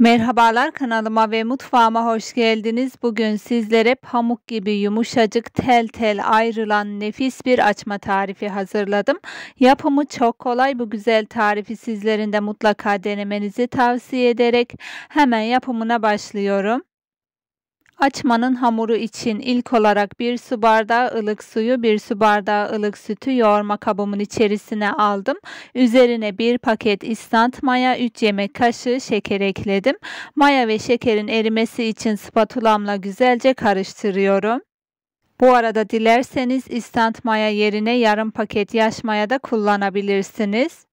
Merhabalar kanalıma ve mutfağıma hoş geldiniz. Bugün sizlere pamuk gibi yumuşacık tel tel ayrılan nefis bir açma tarifi hazırladım. Yapımı çok kolay bu güzel tarifi sizlerin de mutlaka denemenizi tavsiye ederek hemen yapımına başlıyorum. Açmanın hamuru için ilk olarak bir su bardağı ılık suyu, bir su bardağı ılık sütü yoğurma kabımın içerisine aldım. Üzerine bir paket istant maya, 3 yemek kaşığı şeker ekledim. Maya ve şekerin erimesi için spatulamla güzelce karıştırıyorum. Bu arada dilerseniz istant maya yerine yarım paket yaş maya da kullanabilirsiniz.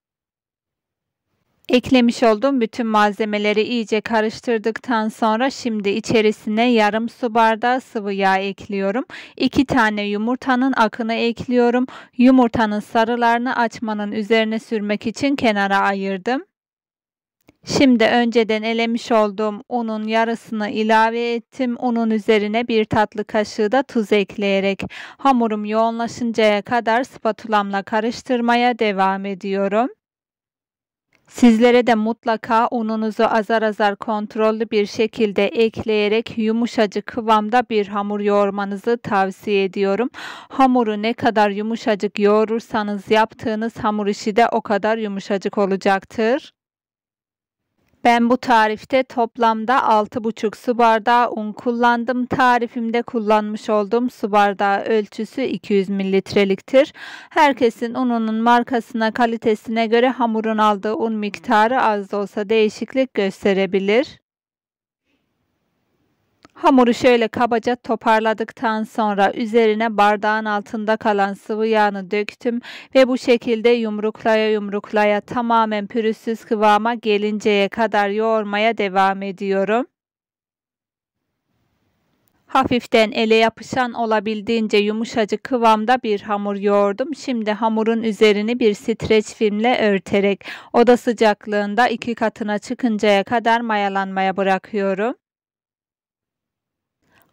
Eklemiş olduğum bütün malzemeleri iyice karıştırdıktan sonra şimdi içerisine yarım su bardağı sıvı yağ ekliyorum. 2 tane yumurtanın akını ekliyorum. Yumurtanın sarılarını açmanın üzerine sürmek için kenara ayırdım. Şimdi önceden elemiş olduğum unun yarısını ilave ettim. Unun üzerine bir tatlı kaşığı da tuz ekleyerek hamurum yoğunlaşıncaya kadar spatulamla karıştırmaya devam ediyorum. Sizlere de mutlaka ununuzu azar azar kontrollü bir şekilde ekleyerek yumuşacık kıvamda bir hamur yoğurmanızı tavsiye ediyorum. Hamuru ne kadar yumuşacık yoğurursanız yaptığınız hamur işi de o kadar yumuşacık olacaktır. Ben bu tarifte toplamda 6,5 su bardağı un kullandım. Tarifimde kullanmış olduğum su bardağı ölçüsü 200 mililitreliktir. Herkesin ununun markasına, kalitesine göre hamurun aldığı un miktarı az da olsa değişiklik gösterebilir. Hamuru şöyle kabaca toparladıktan sonra üzerine bardağın altında kalan sıvı yağını döktüm ve bu şekilde yumruklaya yumruklaya tamamen pürüzsüz kıvama gelinceye kadar yoğurmaya devam ediyorum. Hafiften ele yapışan olabildiğince yumuşacık kıvamda bir hamur yoğurdum. Şimdi hamurun üzerini bir streç filmle örterek oda sıcaklığında iki katına çıkıncaya kadar mayalanmaya bırakıyorum.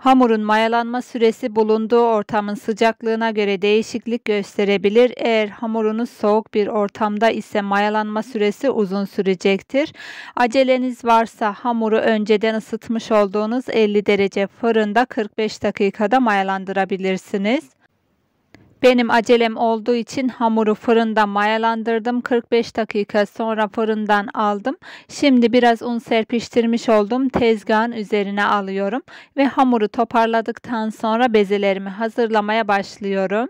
Hamurun mayalanma süresi bulunduğu ortamın sıcaklığına göre değişiklik gösterebilir. Eğer hamurunuz soğuk bir ortamda ise mayalanma süresi uzun sürecektir. Aceleniz varsa hamuru önceden ısıtmış olduğunuz 50 derece fırında 45 dakikada mayalandırabilirsiniz. Benim acelem olduğu için hamuru fırında mayalandırdım. 45 dakika sonra fırından aldım. Şimdi biraz un serpiştirmiş oldum. Tezgahın üzerine alıyorum ve hamuru toparladıktan sonra bezelerimi hazırlamaya başlıyorum.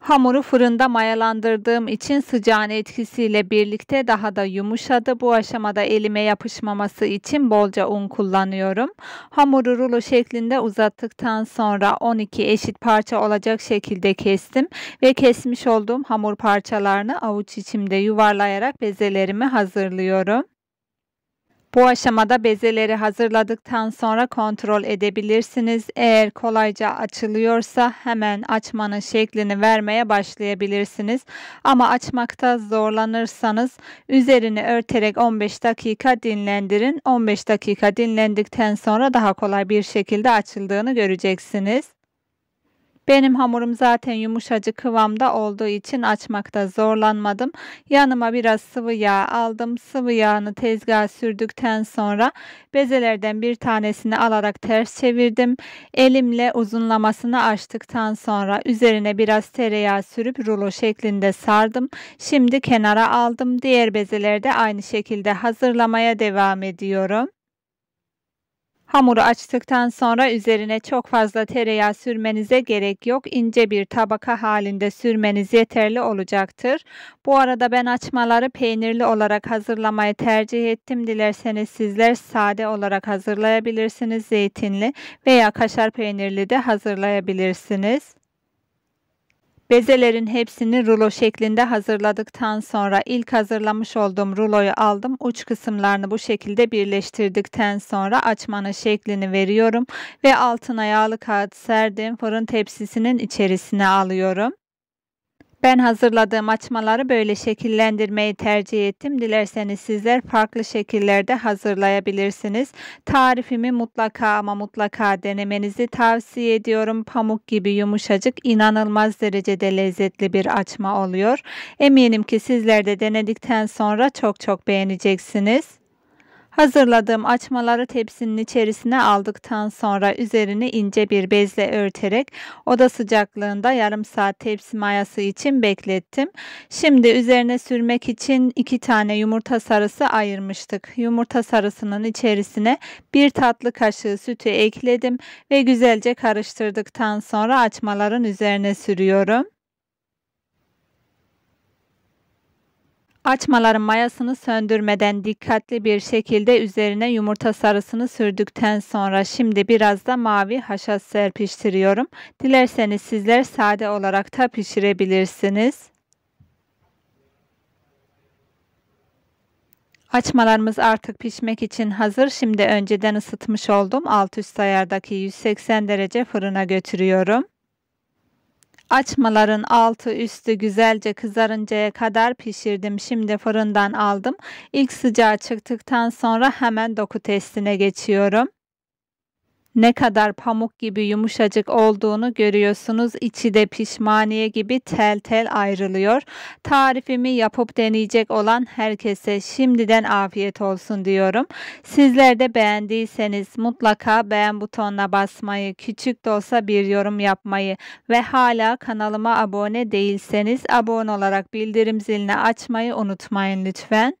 Hamuru fırında mayalandırdığım için sıcağın etkisiyle birlikte daha da yumuşadı. Bu aşamada elime yapışmaması için bolca un kullanıyorum. Hamuru rulo şeklinde uzattıktan sonra 12 eşit parça olacak şekilde kestim ve kesmiş olduğum hamur parçalarını avuç içimde yuvarlayarak bezelerimi hazırlıyorum. Bu aşamada bezeleri hazırladıktan sonra kontrol edebilirsiniz. Eğer kolayca açılıyorsa hemen açmanın şeklini vermeye başlayabilirsiniz. Ama açmakta zorlanırsanız üzerini örterek 15 dakika dinlendirin. 15 dakika dinlendikten sonra daha kolay bir şekilde açıldığını göreceksiniz. Benim hamurum zaten yumuşacık kıvamda olduğu için açmakta zorlanmadım. Yanıma biraz sıvı yağ aldım. Sıvı yağını tezgaha sürdükten sonra bezelerden bir tanesini alarak ters çevirdim. Elimle uzunlamasını açtıktan sonra üzerine biraz tereyağı sürüp rulo şeklinde sardım. Şimdi kenara aldım. Diğer bezelerde aynı şekilde hazırlamaya devam ediyorum. Hamuru açtıktan sonra üzerine çok fazla tereyağı sürmenize gerek yok. İnce bir tabaka halinde sürmeniz yeterli olacaktır. Bu arada ben açmaları peynirli olarak hazırlamayı tercih ettim. Dilerseniz sizler sade olarak hazırlayabilirsiniz. Zeytinli veya kaşar peynirli de hazırlayabilirsiniz. Bezelerin hepsini rulo şeklinde hazırladıktan sonra ilk hazırlamış olduğum ruloyu aldım. Uç kısımlarını bu şekilde birleştirdikten sonra açmanın şeklini veriyorum ve altına yağlı kağıt serdim. Fırın tepsisinin içerisine alıyorum. Ben hazırladığım açmaları böyle şekillendirmeyi tercih ettim. Dilerseniz sizler farklı şekillerde hazırlayabilirsiniz. Tarifimi mutlaka ama mutlaka denemenizi tavsiye ediyorum. Pamuk gibi yumuşacık, inanılmaz derecede lezzetli bir açma oluyor. Eminim ki sizler de denedikten sonra çok çok beğeneceksiniz. Hazırladığım açmaları tepsinin içerisine aldıktan sonra üzerini ince bir bezle örterek oda sıcaklığında yarım saat tepsi mayası için beklettim. Şimdi üzerine sürmek için iki tane yumurta sarısı ayırmıştık. Yumurta sarısının içerisine bir tatlı kaşığı sütü ekledim ve güzelce karıştırdıktan sonra açmaların üzerine sürüyorum. Açmaların mayasını söndürmeden dikkatli bir şekilde üzerine yumurta sarısını sürdükten sonra şimdi biraz da mavi haşhaş serpiştiriyorum. Dilerseniz sizler sade olarak da pişirebilirsiniz. Açmalarımız artık pişmek için hazır. Şimdi önceden ısıtmış olduğum alt üst ayardaki 180 derece fırına götürüyorum. Açmaların altı üstü güzelce kızarıncaya kadar pişirdim. Şimdi fırından aldım. İlk sıcağı çıktıktan sonra hemen doku testine geçiyorum ne kadar pamuk gibi yumuşacık olduğunu görüyorsunuz. İçi de pişmaniye gibi tel tel ayrılıyor. Tarifimi yapıp deneyecek olan herkese şimdiden afiyet olsun diyorum. Sizler de beğendiyseniz mutlaka beğen butonuna basmayı, küçük de olsa bir yorum yapmayı ve hala kanalıma abone değilseniz abone olarak bildirim zilini açmayı unutmayın lütfen.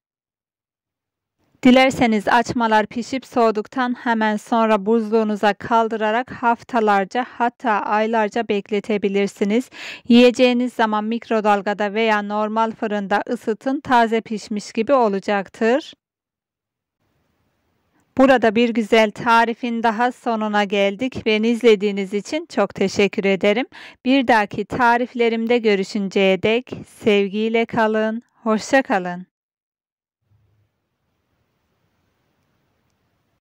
Dilerseniz açmalar pişip soğuduktan hemen sonra buzluğunuza kaldırarak haftalarca hatta aylarca bekletebilirsiniz. Yiyeceğiniz zaman mikrodalgada veya normal fırında ısıtın taze pişmiş gibi olacaktır. Burada bir güzel tarifin daha sonuna geldik. Beni izlediğiniz için çok teşekkür ederim. Bir dahaki tariflerimde görüşünceye dek sevgiyle kalın, hoşça kalın.